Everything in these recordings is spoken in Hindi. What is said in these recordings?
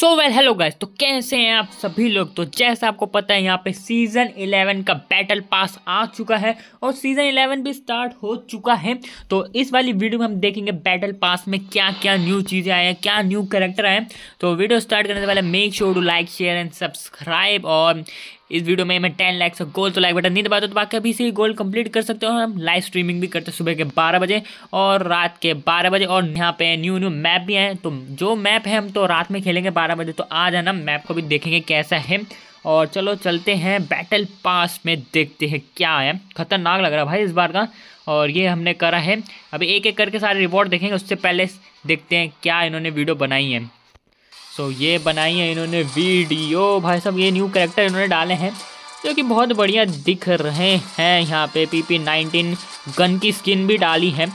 सो वेल हेलो गाइस तो कैसे हैं आप सभी लोग तो जैसा आपको पता है यहाँ पे सीज़न 11 का बैटल पास आ चुका है और सीज़न 11 भी स्टार्ट हो चुका है तो इस वाली वीडियो में हम देखेंगे बैटल पास में क्या क्या न्यू चीज़ें आए हैं क्या न्यू करेक्टर आए तो वीडियो स्टार्ट करने से पहले make sure to like share and subscribe और इस वीडियो में मैं टेन लैक्स गोल तो लाइक बटन नहीं दबा दो तो बाकी अभी से गोल कंप्लीट कर सकते हो हम लाइव स्ट्रीमिंग भी करते हैं सुबह के बारह बजे और रात के बारह बजे और यहाँ पे न्यू न्यू मैप भी हैं तो जो मैप है हम तो रात में खेलेंगे बारह बजे तो आ जाना मैप को भी देखेंगे कैसा है और चलो चलते हैं बैटल पास में देखते हैं क्या है खतरनाक लग रहा है भाई इस बार का और ये हमने करा है अभी एक एक करके सारे रिवॉर्ड देखेंगे उससे पहले देखते हैं क्या इन्होंने वीडियो बनाई है सो so, ये बनाई है इन्होंने वीडियो भाई साहब ये न्यू करेक्टर इन्होंने डाले हैं जो कि बहुत बढ़िया दिख रहे हैं यहाँ पे पी पी नाइनटीन गन की स्किन भी डाली है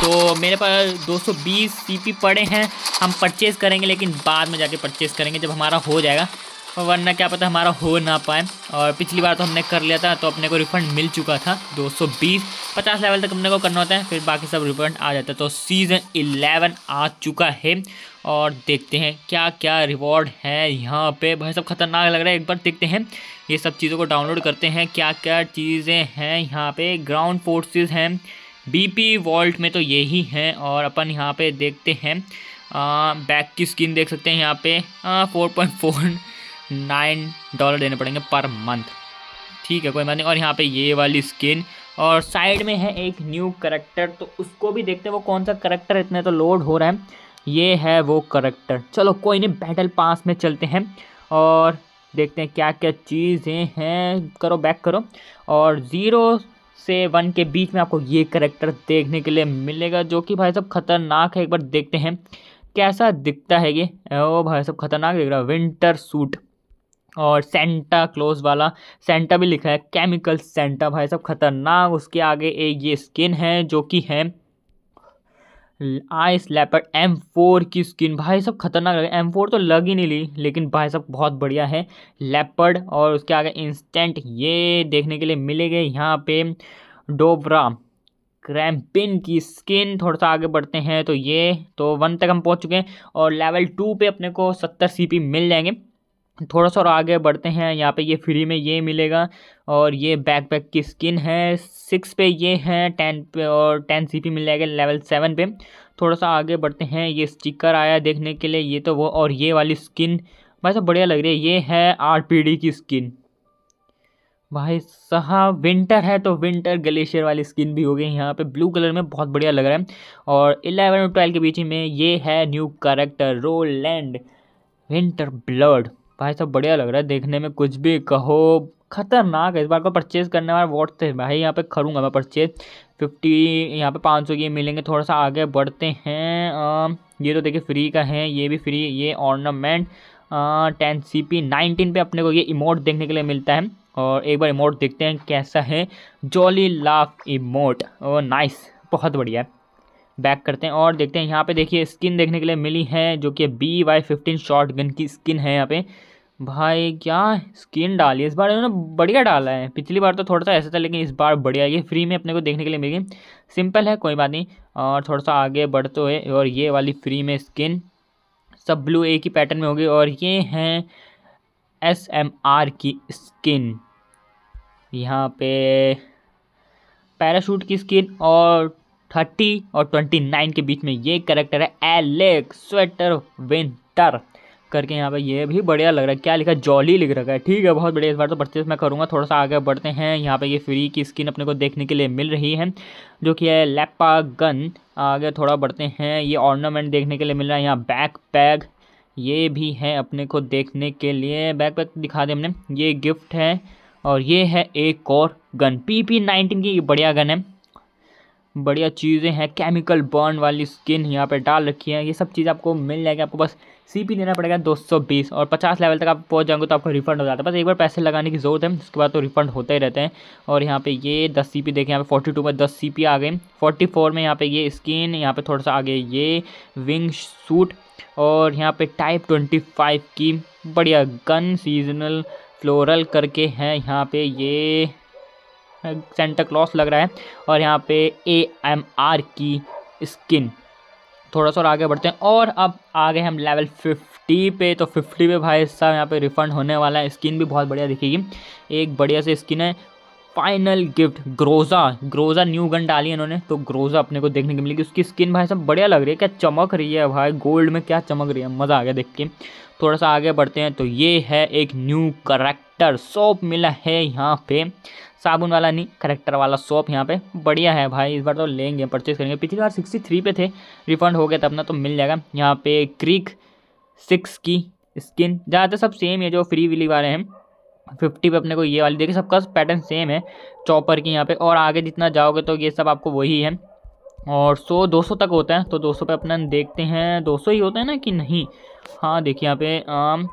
तो मेरे पास 220 सीपी पड़े हैं हम परचेज़ करेंगे लेकिन बाद में जाके परचेज़ करेंगे जब हमारा हो जाएगा वरना क्या पता हमारा हो ना पाए और पिछली बार तो हमने कर लिया था तो अपने को रिफंड मिल चुका था 220 50 लेवल तक हमने को करना होता है फिर बाकी सब रिफंड आ जाता है तो सीज़न 11 आ चुका है और देखते हैं क्या क्या रिवॉर्ड है यहाँ पे भाई सब खतरनाक लग रहा है एक बार देखते हैं ये सब चीज़ों को डाउनलोड करते हैं क्या क्या चीज़ें हैं यहाँ पर ग्राउंड फोर्सेज हैं बी वॉल्ट में तो यही हैं और अपन यहाँ पर देखते हैं आ, बैक की स्क्रीन देख सकते हैं यहाँ पर four point four nine dollar देने पड़ेंगे पर मंथ ठीक है कोई बात नहीं और यहाँ पे ये वाली स्किन और साइड में है एक न्यू करेक्टर तो उसको भी देखते हैं वो कौन सा करेक्टर इतने तो लोड हो रहा है ये है वो करेक्टर चलो कोई नहीं बैटल पास में चलते हैं और देखते हैं क्या क्या चीज़ें हैं करो बैक करो और ज़ीरो से वन के बीच में आपको ये करेक्टर देखने के लिए मिलेगा जो कि भाई साहब ख़तरनाक है एक बार देखते हैं कैसा दिखता है ये ओ भाई साहब ख़तरनाक दिख रहा है विंटर सूट और सेंटा क्लोज वाला सेंटा भी लिखा है केमिकल सेंटा भाई सब खतरनाक उसके आगे एक ये स्किन है जो कि है आइस लेपर एम फोर की स्किन भाई सब खतरनाक लगे एम फोर तो लग ही नहीं ली लेकिन भाई सब बहुत बढ़िया है लेपर्ड और उसके आगे इंस्टेंट ये देखने के लिए मिलेंगे यहाँ पे डोबरा क्रैम्पिन की स्किन थोड़ा सा आगे बढ़ते हैं तो ये तो वन तक हम पहुँच चुके हैं और लेवल टू पे अपने को सत्तर सीपी मिल जाएंगे थोड़ा सा और आगे बढ़ते हैं यहाँ पे ये फ्री में ये मिलेगा और ये बैक पैक की स्किन है सिक्स पे ये है टेन पे और टेन सी पी मिल जाएगा लेवल सेवन पे थोड़ा सा आगे बढ़ते हैं ये स्टिकर आया देखने के लिए ये तो वो और ये वाली स्किन भाई साहब बढ़िया लग रही है ये है आर पी डी की स्किन भाई साहब विंटर है तो विंटर ग्लेशियर वाली स्किन भी हो गई यहाँ पे ब्लू कलर में बहुत बढ़िया लग रहा है और इलेवन और ट्वेल्व के बीच में ये है new character Roland winter blood भाई सब बढ़िया लग रहा है देखने में कुछ भी कहो खतरनाक है इस बार को परचेज़ करने वाला वोट थे भाई यहाँ पे करूँगा मैं परचेज फिफ्टी यहाँ पे पाँच सौ के मिलेंगे थोड़ा सा आगे बढ़ते हैं आ, ये तो देखिए फ्री का है ये भी फ्री ये ornament ten C P nineteen पर अपने को ये इमोट देखने के लिए मिलता है और एक बार इमोट देखते हैं कैसा है जॉली लाफ इमोट नाइस बहुत बढ़िया है बैक करते हैं और देखते हैं यहाँ पे देखिए स्किन देखने के लिए मिली है जो कि B Y fifteen shotgun की स्किन है यहाँ पे भाई क्या स्किन डाली इस बार इन्होंने बढ़िया डाला है पिछली बार तो थोड़ा सा ऐसा था लेकिन इस बार बढ़िया ये फ्री में अपने को देखने के लिए मिली सिंपल है कोई बात नहीं और थोड़ा सा आगे बढ़ते हुए और ये वाली फ्री में स्किन सब ब्लू एक ही पैटर्न में होगी और ये हैं एस एम आर की स्किन यहाँ पे पैराशूट की स्किन और थर्टी और ट्वेंटी नाइन के बीच में ये करेक्टर है एलेक स्वेटर विंटर करके यहाँ पे ये भी बढ़िया लग रहा है क्या लिखा है जॉली लिख रखा है ठीक है बहुत बढ़िया इस बार तो परचेज मैं करूँगा थोड़ा सा आगे बढ़ते हैं यहाँ पे ये फ्री की स्किन अपने को देखने के लिए मिल रही है जो कि है लेपा गन आगे थोड़ा बढ़ते हैं ये ऑर्नामेंट देखने के लिए मिल रहा है यहाँ बैक पैग ये भी है अपने को देखने के लिए बैक पैग दिखा दें हमने ये गिफ्ट है और ये है एक और गन पी पी नाइनटीन की बढ़िया गन है बढ़िया चीज़ें हैं केमिकल बर्न वाली स्किन यहाँ पे डाल रखी है ये सब चीज़ आपको मिल जाएगी आपको बस सीपी देना पड़ेगा 220 और 50 लेवल तक आप पहुँच जाएंगे तो आपको रिफंड हो जाता है बस एक बार पैसे लगाने की ज़रूरत है उसके बाद तो रिफंड होते ही रहते हैं और यहाँ पे ये 10 सीपी देखें यहाँ पे 42 में 10 सीपी आ गए 44 में यहाँ पे ये स्किन यहाँ पे थोड़ा सा आगे ये विंग सूट और यहाँ पे टाइप 25 की बढ़िया गन सीजनल फ्लोरल करके हैं यहाँ पर ये सेंटा क्लॉस लग रहा है और यहाँ पे ए एम आर की स्किन थोड़ा सा और आगे बढ़ते हैं और अब आ गए हम लेवल फिफ्टी पे तो फिफ्टी पे भाई साहब यहाँ पे रिफंड होने वाला है स्किन भी बहुत बढ़िया दिखेगी एक बढ़िया से स्किन है final gift Groza Groza new gun डाली है इन्होंने तो ग्रोज़ा अपने को देखने को मिलेगी उसकी स्किन भाई साहब बढ़िया लग रही है क्या चमक रही है भाई गोल्ड में क्या चमक रही है मज़ा आ गया देख के थोड़ा सा आगे बढ़ते हैं तो ये है एक न्यू करेक्टर सॉप मिला है यहाँ पे साबुन वाला नहीं करेक्टर वाला सॉप यहाँ पे बढ़िया है भाई इस बार तो लेंगे परचेज करेंगे पिछली बार सिक्सटी थ्री पे थे रिफंड हो गया तब अपना तो मिल जाएगा यहाँ पे क्रिक सिक्स की स्किन ज़्यादातर सब सेम है जो फ्री विली वाले हैं फिफ्टी पे अपने को ये वाली देखिए सबका पैटर्न सेम है चॉपर की यहाँ पे और आगे जितना जाओगे तो ये सब आपको वही है और सौ दो सौ तक होता है तो दो सौ पे अपना देखते हैं दो सौ ही होता है ना कि नहीं हाँ देखिए यहाँ पे आम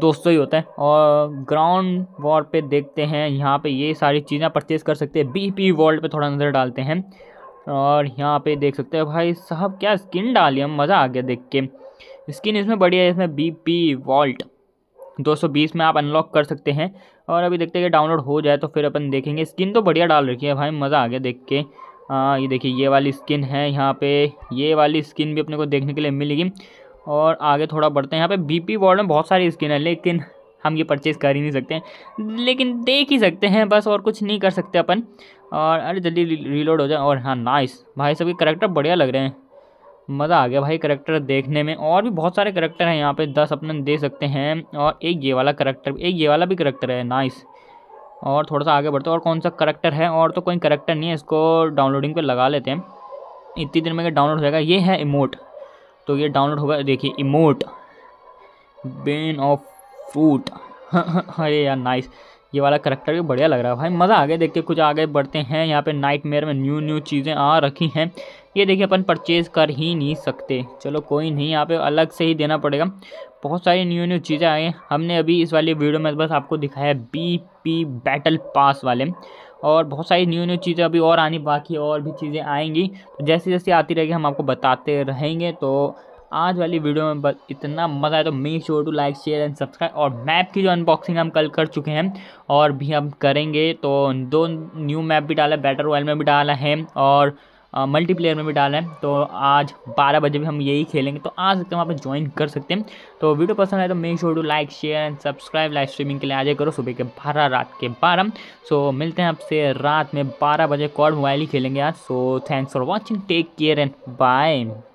दो सौ ही होता है और ग्राउंड वॉर पे देखते हैं यहाँ पे ये सारी चीज़ें परचेज़ कर सकते हैं बी पी वर्ल्ड पे थोड़ा नज़र डालते हैं और यहाँ पे देख सकते हैं भाई साहब क्या स्किन डाली हम मज़ा आ गया देख के स्किन इसमें बढ़िया है इसमें बी पी वॉल्ट बीस में आप अनलॉक कर सकते हैं और अभी देखते हैं कि डाउनलोड हो जाए तो फिर अपन देखेंगे स्किन तो बढ़िया डाल रखी है भाई मज़ा आ गया देख के आ, हाँ, ये देखिए ये वाली स्किन है यहाँ पे ये वाली स्किन भी अपने को देखने के लिए मिलेगी और आगे थोड़ा बढ़ते हैं यहाँ पे बीपी वार्ड में बहुत सारी स्किन है लेकिन हम ये परचेज कर ही नहीं सकते लेकिन देख ही सकते हैं बस और कुछ नहीं कर सकते अपन और अरे जल्दी रीलोड हो जाए और हाँ नाइस भाई सबके करेक्टर बढ़िया लग रहे हैं मज़ा आ गया भाई करेक्टर देखने में और भी बहुत सारे करेक्टर हैं यहाँ पे दस अपन दे सकते हैं और एक ये वाला करेक्टर एक ये वाला भी करेक्टर है नाइस और थोड़ा सा आगे बढ़ते हैं और कौन सा करेक्टर है और तो कोई करेक्टर नहीं है इसको डाउनलोडिंग पे लगा लेते हैं इतनी देर में यह डाउनलोड हो जाएगा ये है इमोट तो ये डाउनलोड होगा देखिए इमोट बेन ऑफ फ्रूट अरे यार नाइस ये वाला करेक्टर भी बढ़िया लग रहा है भाई मज़ा आ गया देख के कुछ आगे बढ़ते हैं यहाँ पे नाइट मेयर में न्यू न्यू चीज़ें आ रखी हैं ये देखिए अपन परचेज़ कर ही नहीं सकते चलो कोई नहीं यहाँ पे अलग से ही देना पड़ेगा बहुत सारी न्यू न्यू चीज़ें आई हैं हमने अभी इस वाली वीडियो में बस आपको दिखाया बी पी बैटल पास वाले और बहुत सारी न्यू न्यू चीज़ें अभी और आनी बाकी और भी चीज़ें आएंगी तो जैसे जैसे आती रहेगी हम आपको बताते रहेंगे तो आज वाली वीडियो में बस इतना मज़ा आया तो make sure to like share and subscribe और मैप की जो अनबॉक्सिंग हम कल कर चुके हैं और भी हम करेंगे तो दो न्यू मैप भी डाला है बैटर रॉयल में भी डाला है और मल्टीप्लेयर में भी डाला है तो आज 12 बजे भी हम यही खेलेंगे तो आ सकते हैं वहाँ पर ज्वाइन कर सकते हैं तो वीडियो पसंद आए तो make sure to like share and subscribe live streaming के लिए आज करो सुबह के बारह रात के बारह सो मिलते हैं आपसे रात में बारह बजे कॉर्ड मोबाइल ही खेलेंगे आज so thanks for watching take care and bye